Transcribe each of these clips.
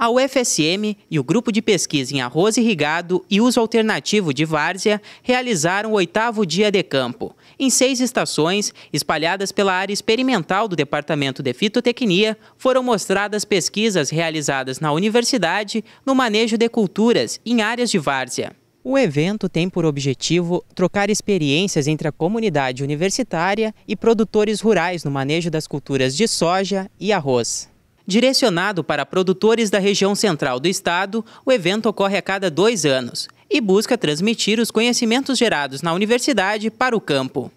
A UFSM e o Grupo de Pesquisa em Arroz Irrigado e Uso Alternativo de Várzea realizaram o oitavo dia de campo, em seis estações, espalhadas pela área experimental do Departamento de Fitotecnia, foram mostradas pesquisas realizadas na universidade no manejo de culturas em áreas de várzea. O evento tem por objetivo trocar experiências entre a comunidade universitária e produtores rurais no manejo das culturas de soja e arroz. Direcionado para produtores da região central do estado, o evento ocorre a cada dois anos e busca transmitir os conhecimentos gerados na universidade para o campo.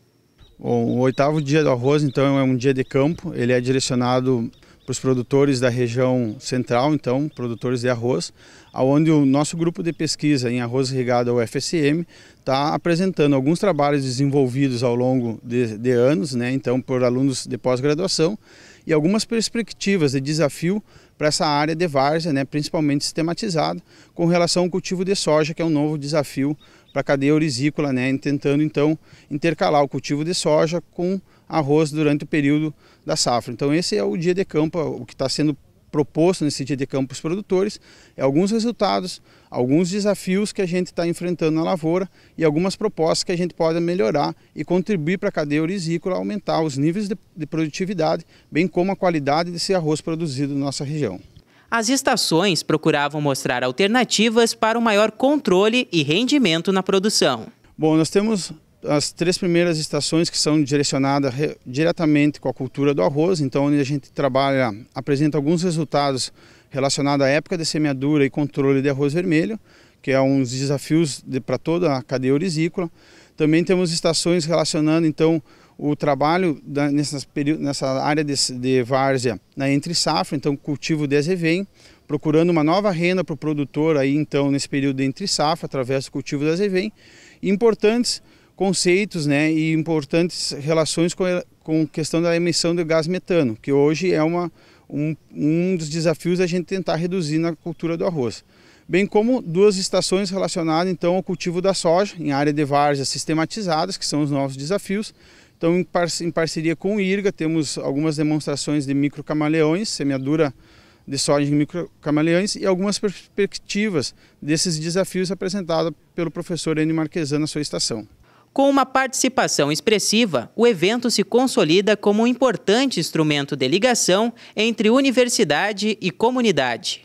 O oitavo dia do arroz, então, é um dia de campo. Ele é direcionado para os produtores da região central, então, produtores de arroz, onde o nosso grupo de pesquisa em arroz irrigado, o FSM, está apresentando alguns trabalhos desenvolvidos ao longo de, de anos, né, então, por alunos de pós-graduação, e algumas perspectivas de desafio para essa área de várzea, né, principalmente sistematizada, com relação ao cultivo de soja, que é um novo desafio para a cadeia orizícola, né, tentando então intercalar o cultivo de soja com arroz durante o período da safra. Então esse é o dia de campo, o que está sendo proposto nesse dia de campos produtores, é alguns resultados, alguns desafios que a gente está enfrentando na lavoura e algumas propostas que a gente pode melhorar e contribuir para a cadeia orizícola aumentar os níveis de, de produtividade, bem como a qualidade desse arroz produzido na nossa região. As estações procuravam mostrar alternativas para o um maior controle e rendimento na produção. Bom, nós temos as três primeiras estações que são direcionadas diretamente com a cultura do arroz, então onde a gente trabalha, apresenta alguns resultados relacionados à época de semeadura e controle de arroz vermelho, que é uns desafios de, para toda a cadeia orizícola. Também temos estações relacionando então o trabalho da, nessas, nessa área de, de várzea na né, entre safra, então cultivo de azevém, procurando uma nova renda para o produtor aí então nesse período de entre safra através do cultivo de azevém. Importantes conceitos né, e importantes relações com, a, com questão da emissão do gás metano, que hoje é uma, um, um dos desafios da gente tentar reduzir na cultura do arroz. Bem como duas estações relacionadas então ao cultivo da soja, em área de várzea sistematizadas, que são os novos desafios. Então, em, par em parceria com o IRGA, temos algumas demonstrações de microcamaleões, semeadura de soja em microcamaleões e algumas perspectivas desses desafios apresentados pelo professor Enio Marquesan na sua estação. Com uma participação expressiva, o evento se consolida como um importante instrumento de ligação entre universidade e comunidade.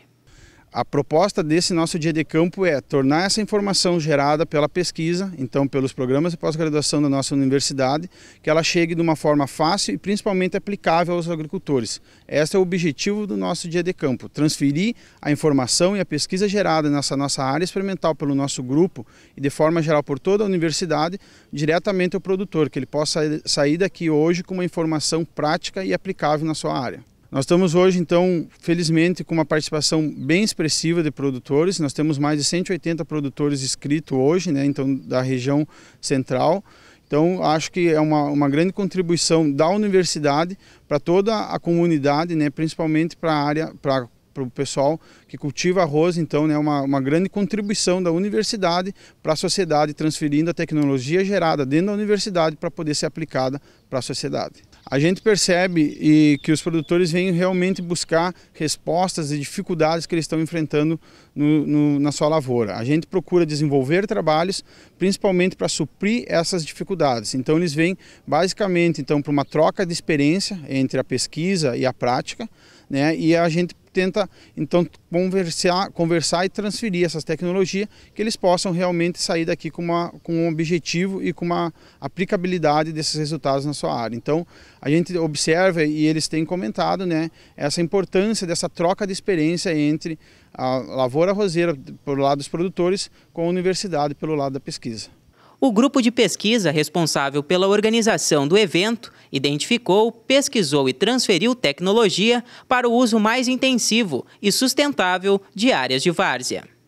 A proposta desse nosso dia de campo é tornar essa informação gerada pela pesquisa, então pelos programas de pós-graduação da nossa universidade, que ela chegue de uma forma fácil e principalmente aplicável aos agricultores. Este é o objetivo do nosso dia de campo, transferir a informação e a pesquisa gerada nessa nossa área experimental pelo nosso grupo e de forma geral por toda a universidade, diretamente ao produtor, que ele possa sair daqui hoje com uma informação prática e aplicável na sua área. Nós estamos hoje, então, felizmente, com uma participação bem expressiva de produtores. Nós temos mais de 180 produtores inscritos hoje, né, então, da região central. Então, acho que é uma, uma grande contribuição da universidade para toda a comunidade, né, principalmente para a área, para para o pessoal que cultiva arroz, então, né, uma, uma grande contribuição da universidade para a sociedade, transferindo a tecnologia gerada dentro da universidade para poder ser aplicada para a sociedade. A gente percebe e que os produtores vêm realmente buscar respostas e dificuldades que eles estão enfrentando no, no, na sua lavoura. A gente procura desenvolver trabalhos principalmente para suprir essas dificuldades. Então eles vêm basicamente então, para uma troca de experiência entre a pesquisa e a prática, né? E a gente tenta então conversar, conversar e transferir essas tecnologias que eles possam realmente sair daqui com, uma, com um objetivo e com uma aplicabilidade desses resultados na sua área. Então a gente observa e eles têm comentado né, essa importância dessa troca de experiência entre a lavoura roseira pelo lado dos produtores com a universidade pelo lado da pesquisa. O grupo de pesquisa responsável pela organização do evento identificou, pesquisou e transferiu tecnologia para o uso mais intensivo e sustentável de áreas de várzea.